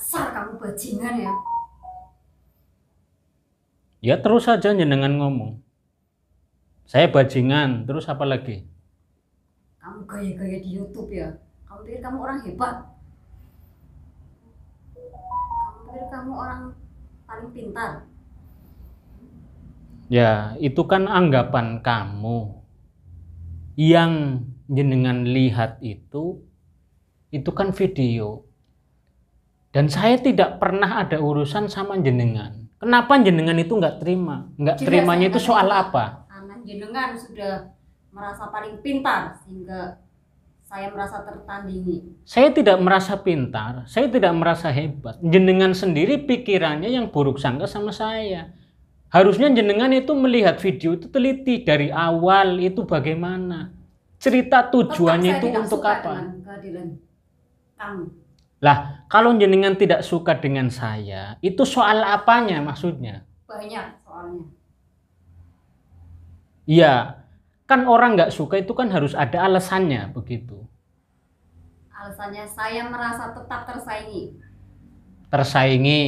Dasar kamu bajingan ya. Ya terus saja jenengan ngomong. Saya bajingan, terus apa lagi? Kamu gaya-gaya di YouTube ya. Kamu pikir kamu orang hebat? Kamu pikir kamu orang paling pintar? Ya, itu kan anggapan kamu. Yang jenengan lihat itu, itu kan video dan saya tidak pernah ada urusan sama jenengan. Kenapa jenengan itu nggak terima? Nggak terimanya itu soal apa? Anak jenengan sudah merasa paling pintar sehingga saya merasa tertandingi. Saya tidak merasa pintar, saya tidak merasa hebat. Jenengan sendiri pikirannya yang buruk sangka sama saya. Harusnya jenengan itu melihat video itu teliti dari awal itu bagaimana. Cerita tujuannya itu untuk apa? Kehadiran lah, kalau jenengan tidak suka dengan saya, itu soal apanya maksudnya? Banyak soalnya. Iya, kan orang nggak suka itu kan harus ada alasannya begitu. Alasannya saya merasa tetap tersaingi. Tersaingi.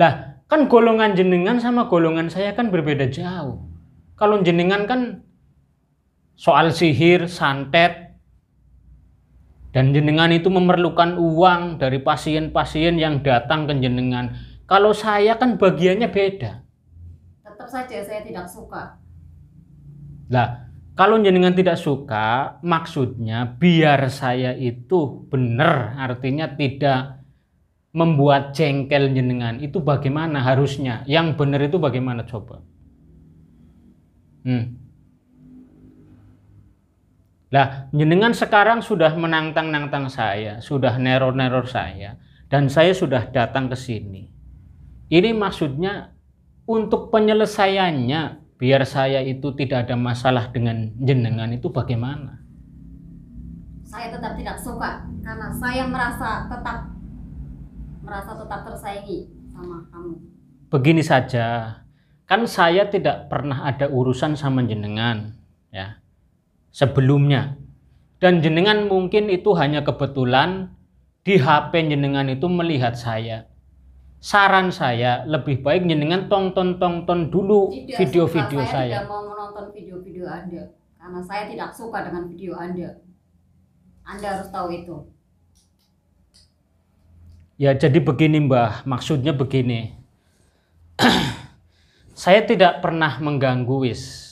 Lah, kan golongan jenengan sama golongan saya kan berbeda jauh. Kalau jenengan kan soal sihir, santet, dan jenengan itu memerlukan uang dari pasien-pasien yang datang ke jenengan. Kalau saya kan bagiannya beda. Tetap saja saya tidak suka. Nah, kalau jenengan tidak suka, maksudnya biar saya itu benar, artinya tidak membuat jengkel jenengan itu bagaimana harusnya yang benar itu bagaimana coba hmm. Lah, jenengan sekarang sudah menantang-nantang saya, sudah neror-neror saya, dan saya sudah datang ke sini. Ini maksudnya untuk penyelesaiannya, biar saya itu tidak ada masalah dengan jenengan itu bagaimana? Saya tetap tidak suka karena saya merasa tetap merasa tetap tersaingi sama kamu. Begini saja, kan saya tidak pernah ada urusan sama jenengan, ya sebelumnya. Dan jenengan mungkin itu hanya kebetulan di HP jenengan itu melihat saya. Saran saya lebih baik jenengan tonton-tonton dulu video-video saya. Saya tidak mau menonton video-video Anda karena saya tidak suka dengan video Anda. Anda harus tahu itu. Ya, jadi begini, Mbah. Maksudnya begini. saya tidak pernah mengganggu wis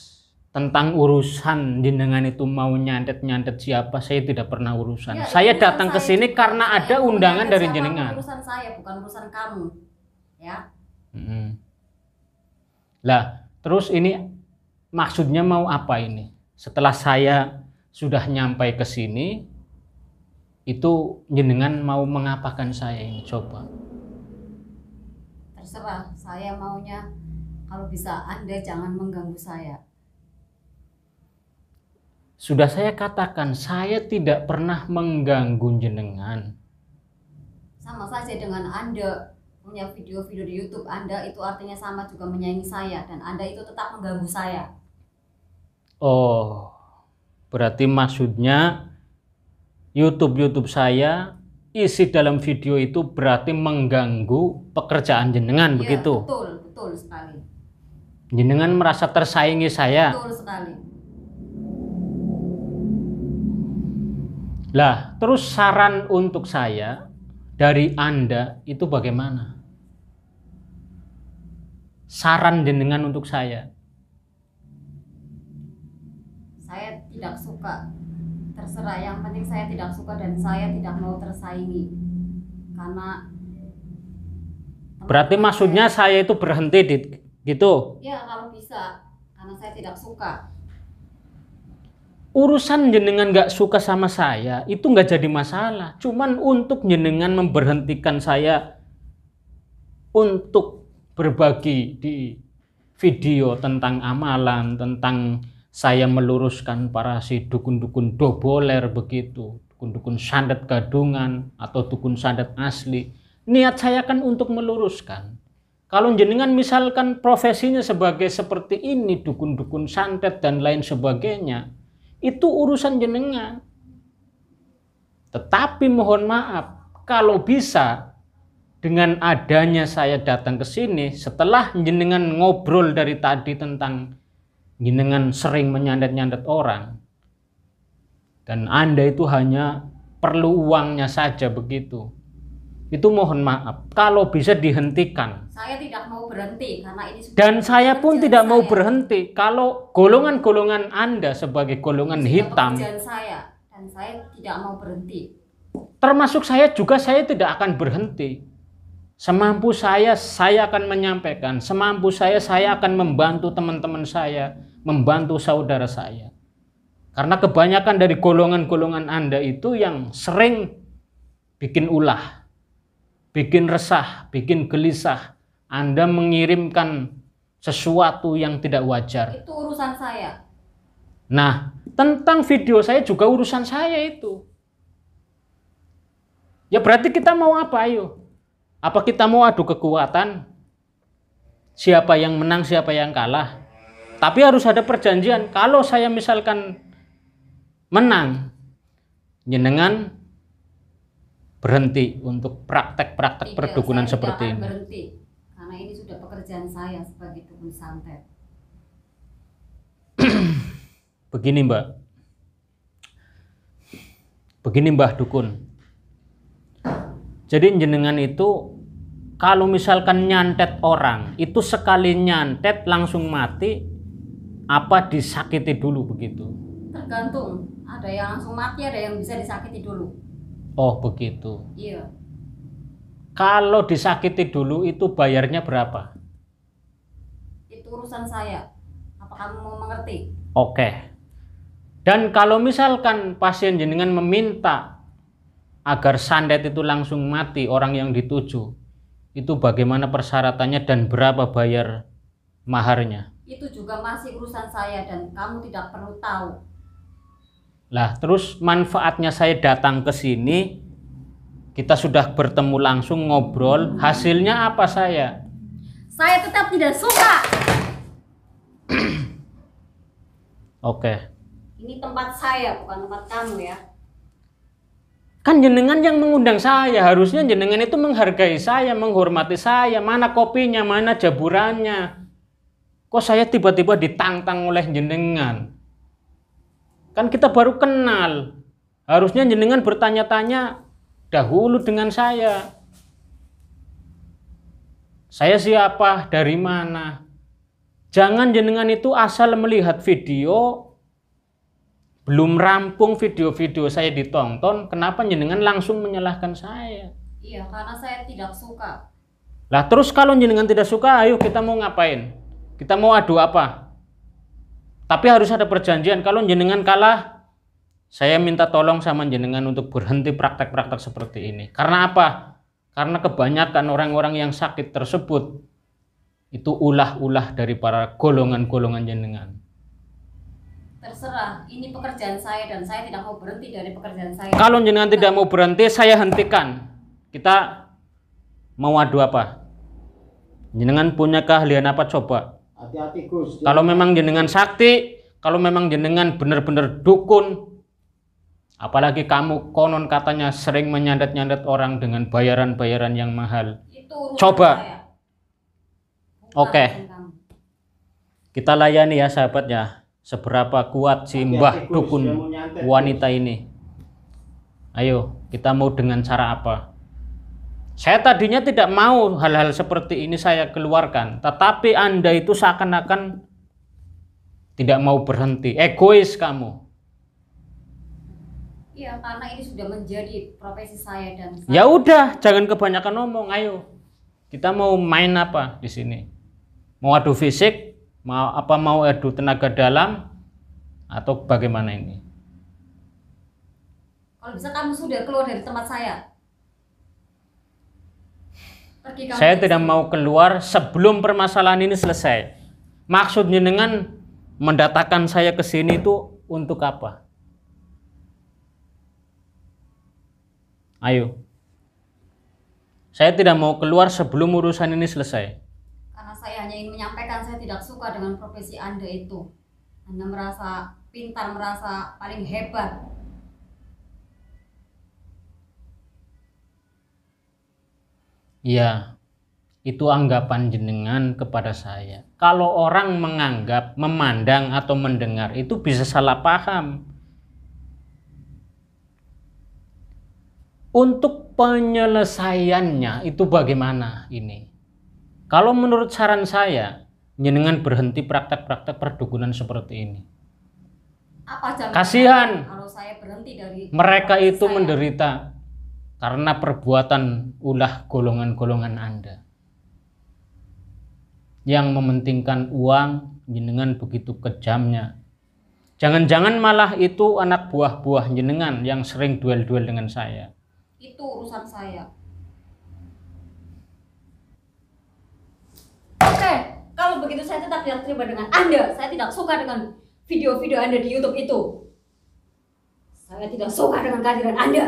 tentang urusan jenengan itu mau nyantet-nyantet siapa saya tidak pernah urusan. Ya, saya datang ke sini karena ada undangan dari jenengan. Urusan saya bukan urusan kamu. Ya. Hmm. Lah, terus ini maksudnya mau apa ini? Setelah saya sudah nyampe ke sini itu jenengan mau mengapakan saya ini coba? Terserah, saya maunya kalau bisa Anda jangan mengganggu saya sudah saya katakan, saya tidak pernah mengganggu jenengan. Sama saja dengan Anda punya video-video di YouTube Anda itu artinya sama juga menyayangi saya dan Anda itu tetap mengganggu saya. Oh, berarti maksudnya YouTube-YouTube saya isi dalam video itu berarti mengganggu pekerjaan jenengan ya, begitu. Betul, betul sekali. Jenengan merasa tersaingi saya. Betul sekali. Lah, terus saran untuk saya dari Anda itu bagaimana? Saran jenengan untuk saya. Saya tidak suka. Terserah, yang penting saya tidak suka dan saya tidak mau tersaingi. Karena Berarti maksudnya saya itu berhenti di gitu? Ya, kalau bisa. Karena saya tidak suka urusan jenengan gak suka sama saya itu gak jadi masalah. Cuman untuk jenengan memberhentikan saya untuk berbagi di video tentang amalan, tentang saya meluruskan para si dukun-dukun doboler begitu, dukun-dukun sandet gadungan atau dukun sandet asli. Niat saya kan untuk meluruskan. Kalau jenengan misalkan profesinya sebagai seperti ini, dukun-dukun santet dan lain sebagainya, itu urusan jenengan. Tetapi mohon maaf, kalau bisa dengan adanya saya datang ke sini setelah jenengan ngobrol dari tadi tentang jenengan sering menyandat-nyandat orang dan Anda itu hanya perlu uangnya saja begitu itu mohon maaf kalau bisa dihentikan. Saya tidak mau berhenti karena ini dan saya pun tidak saya. mau berhenti kalau golongan-golongan Anda sebagai golongan sudah hitam. saya dan saya tidak mau berhenti. Termasuk saya juga saya tidak akan berhenti. Semampu saya saya akan menyampaikan, semampu saya saya akan membantu teman-teman saya, membantu saudara saya. Karena kebanyakan dari golongan-golongan Anda itu yang sering bikin ulah bikin resah, bikin gelisah. Anda mengirimkan sesuatu yang tidak wajar. Itu urusan saya. Nah, tentang video saya juga urusan saya itu. Ya berarti kita mau apa ayo? Apa kita mau adu kekuatan? Siapa yang menang, siapa yang kalah? Tapi harus ada perjanjian. Kalau saya misalkan menang, jenengan berhenti untuk praktek-praktek perdukunan saya seperti ini. Berhenti karena ini sudah pekerjaan saya sebagai dukun santet. Begini Mbak. Begini Mbah Dukun. Jadi jenengan itu kalau misalkan nyantet orang, itu sekali nyantet langsung mati apa disakiti dulu begitu? Tergantung. Ada yang langsung mati, ada yang bisa disakiti dulu Oh begitu. Iya. Kalau disakiti dulu itu bayarnya berapa? Itu urusan saya. Apa kamu mau mengerti? Oke. Dan kalau misalkan pasien jenengan meminta agar sandet itu langsung mati orang yang dituju, itu bagaimana persyaratannya dan berapa bayar maharnya? Itu juga masih urusan saya dan kamu tidak perlu tahu. Lah, terus manfaatnya saya datang ke sini kita sudah bertemu langsung ngobrol, hasilnya apa saya? Saya tetap tidak suka. Oke. Ini tempat saya, bukan tempat kamu ya. Kan jenengan yang mengundang saya, harusnya jenengan itu menghargai saya, menghormati saya. Mana kopinya, mana jaburannya. Kok saya tiba-tiba ditantang oleh jenengan? Kan kita baru kenal. Harusnya jenengan bertanya-tanya dahulu dengan saya. Saya siapa? Dari mana? Jangan jenengan itu asal melihat video belum rampung video-video saya ditonton, kenapa jenengan langsung menyalahkan saya? Iya, karena saya tidak suka. Lah terus kalau jenengan tidak suka, ayo kita mau ngapain? Kita mau adu apa? Tapi harus ada perjanjian. Kalau jenengan kalah, saya minta tolong sama jenengan untuk berhenti praktek-praktek seperti ini. Karena apa? Karena kebanyakan orang-orang yang sakit tersebut itu ulah-ulah dari para golongan-golongan jenengan. Terserah, ini pekerjaan saya dan saya tidak mau berhenti dari pekerjaan saya. Kalau jenengan tidak mau berhenti, saya hentikan. Kita mau adu apa? Jenengan punya keahlian apa coba? Ya. Kalau memang jenengan sakti, kalau memang jenengan benar-benar dukun, apalagi kamu konon katanya sering menyandat-nyandat orang dengan bayaran-bayaran yang mahal. Coba. Oke. Kita layani ya sahabat ya. Seberapa kuat si Mbah Dukun wanita ini. Ayo, kita mau dengan cara apa? Saya tadinya tidak mau hal-hal seperti ini saya keluarkan, tetapi Anda itu seakan-akan tidak mau berhenti. Egois kamu. Iya, karena ini sudah menjadi profesi saya dan saya. Ya udah, jangan kebanyakan ngomong, ayo. Kita mau main apa di sini? Mau adu fisik, mau apa mau adu tenaga dalam atau bagaimana ini? Kalau bisa kamu sudah keluar dari tempat saya saya tidak mau keluar sebelum permasalahan ini selesai. Maksudnya dengan mendatangkan saya ke sini itu untuk apa? Ayo. Saya tidak mau keluar sebelum urusan ini selesai. Karena saya hanya ingin menyampaikan saya tidak suka dengan profesi Anda itu. Anda merasa pintar, merasa paling hebat. Ya, itu anggapan jenengan kepada saya. Kalau orang menganggap, memandang, atau mendengar, itu bisa salah paham. Untuk penyelesaiannya, itu bagaimana ini? Kalau menurut saran saya, jenengan berhenti praktek-praktek perdukunan seperti ini. Kasihan. mereka itu menderita karena perbuatan ulah golongan-golongan Anda. Yang mementingkan uang, jenengan begitu kejamnya. Jangan-jangan malah itu anak buah-buah jenengan yang sering duel-duel dengan saya. Itu urusan saya. Oke, kalau begitu saya tetap tidak terima dengan Anda. Saya tidak suka dengan video-video Anda di YouTube itu. Saya tidak suka dengan kehadiran Anda.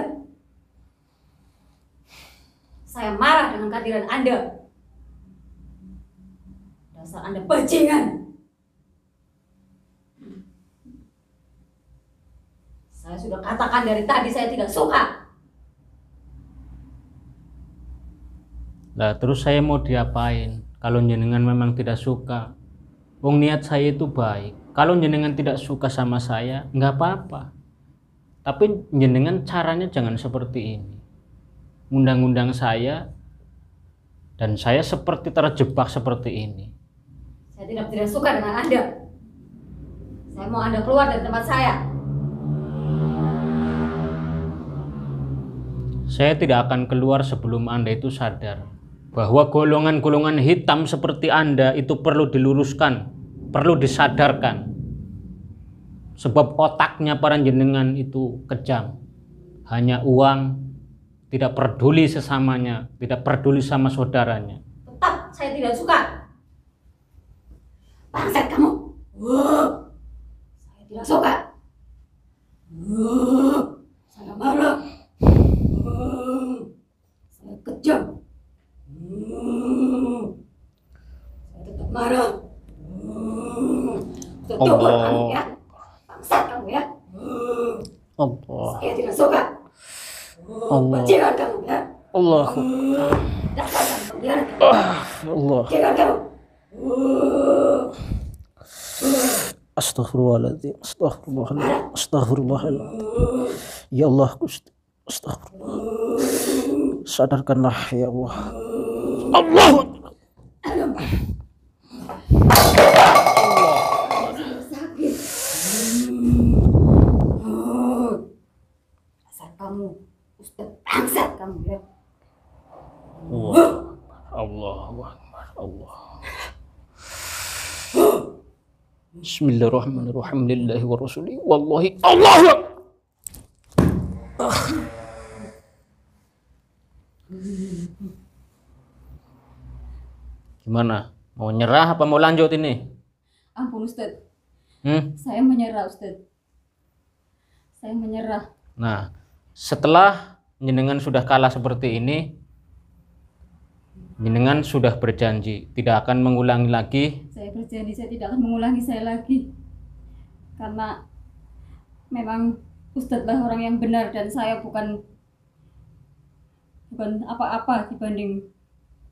Saya marah dengan kehadiran Anda. Dasar Anda bajingan. Saya sudah katakan dari tadi saya tidak suka. Lah terus saya mau diapain? Kalau jenengan memang tidak suka, Wong niat saya itu baik. Kalau jenengan tidak suka sama saya, nggak apa-apa. Tapi jenengan caranya jangan seperti ini undang-undang saya dan saya seperti terjebak seperti ini. Saya tidak tidak suka dengan Anda. Saya mau Anda keluar dari tempat saya. Saya tidak akan keluar sebelum Anda itu sadar bahwa golongan-golongan hitam seperti Anda itu perlu diluruskan, perlu disadarkan. Sebab otaknya para jenengan itu kejam. Hanya uang, tidak peduli sesamanya, tidak peduli sama saudaranya. Tetap saya tidak suka. Bangsat kamu. Wow. Saya tidak suka. Wow. Saya marah. Wow. Saya kejam. Wow. Saya tetap marah. Wow. Tetap Allah. Allah. Ah, Allah. Astaghfirullahaladzim, Astaghfirullahaladzim, Astagfirullahaladzim. Ya Allah, Gusti. Astagfirullah. Sadarkanlah ya Allah. Allah. kamu, Ustaz bangsat kamu ya. Bismillahirrahmanirrahim. Lillahi wa rasuli. Wallahi. Allahu Gimana? Mau nyerah apa mau lanjut ini? Ampun Ustaz. Hmm? Saya menyerah Ustaz. Saya menyerah. Nah, setelah jenengan sudah kalah seperti ini, Jenengan sudah berjanji tidak akan mengulangi lagi. Saya berjanji saya tidak akan mengulangi saya lagi. Karena memang Ustadzlah orang yang benar dan saya bukan bukan apa-apa dibanding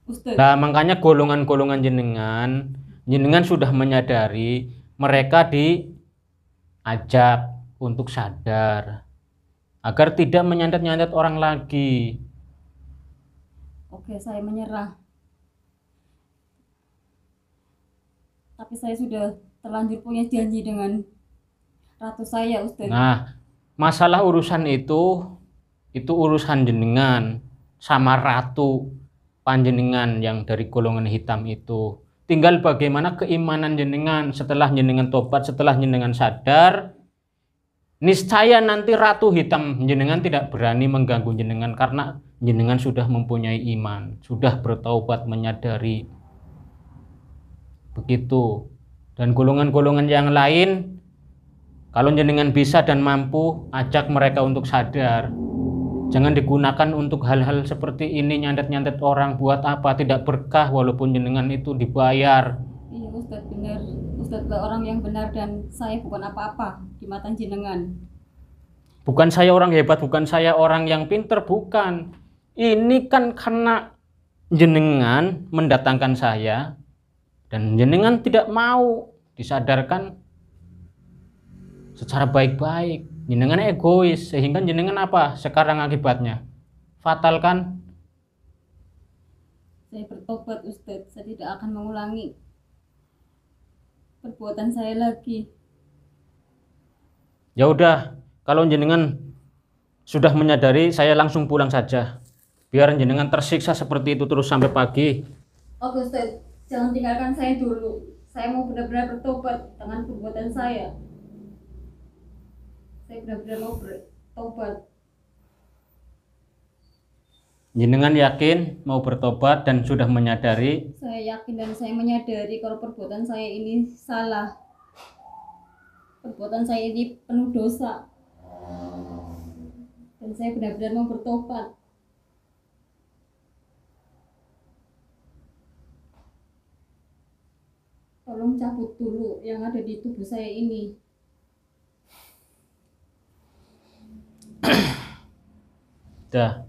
Ustadz. Nah, makanya golongan-golongan jenengan jenengan sudah menyadari mereka diajak untuk sadar agar tidak menyandat-nyandat orang lagi oke saya menyerah tapi saya sudah terlanjur punya janji dengan ratu saya Ustaz nah masalah urusan itu itu urusan jenengan sama ratu panjenengan yang dari golongan hitam itu. Tinggal bagaimana keimanan jenengan setelah jenengan tobat, setelah jenengan sadar, Niscaya nanti ratu hitam jenengan tidak berani mengganggu jenengan karena jenengan sudah mempunyai iman, sudah bertaubat menyadari. Begitu. Dan golongan-golongan yang lain kalau jenengan bisa dan mampu ajak mereka untuk sadar. Jangan digunakan untuk hal-hal seperti ini nyantet-nyantet orang buat apa tidak berkah walaupun jenengan itu dibayar. Iya Ustaz benar sebagai orang yang benar dan saya bukan apa-apa di mata jenengan. Bukan saya orang hebat, bukan saya orang yang pinter, bukan. Ini kan karena jenengan mendatangkan saya dan jenengan tidak mau disadarkan secara baik-baik. Jenengan egois sehingga jenengan apa? Sekarang akibatnya fatal kan? Saya bertobat Ustadz, saya tidak akan mengulangi perbuatan saya lagi. Ya udah, kalau jenengan sudah menyadari, saya langsung pulang saja. Biar jenengan tersiksa seperti itu terus sampai pagi. Oke, oh, Jangan tinggalkan saya dulu. Saya mau benar-benar bertobat dengan perbuatan saya. Saya benar-benar mau bertobat. Jenengan yakin mau bertobat dan sudah menyadari? Saya yakin dan saya menyadari kalau perbuatan saya ini salah. Perbuatan saya ini penuh dosa. Dan saya benar-benar mau bertobat. Tolong cabut dulu yang ada di tubuh saya ini. Dah.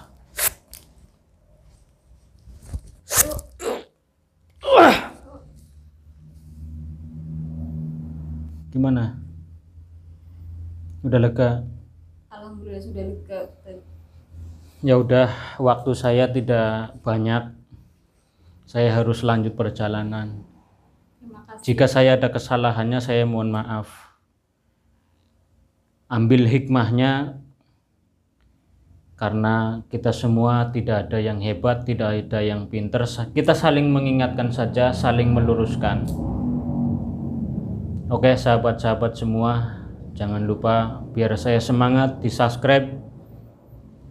gimana udah lega alhamdulillah sudah lega ya udah waktu saya tidak banyak saya harus lanjut perjalanan jika saya ada kesalahannya saya mohon maaf ambil hikmahnya karena kita semua tidak ada yang hebat, tidak ada yang pinter. Kita saling mengingatkan saja, saling meluruskan. Oke sahabat-sahabat semua, jangan lupa biar saya semangat di subscribe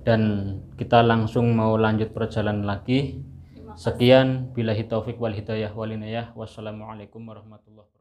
dan kita langsung mau lanjut perjalanan lagi. Sekian, bila hitaufik wal hidayah walinayah. Wassalamualaikum warahmatullahi wabarakatuh.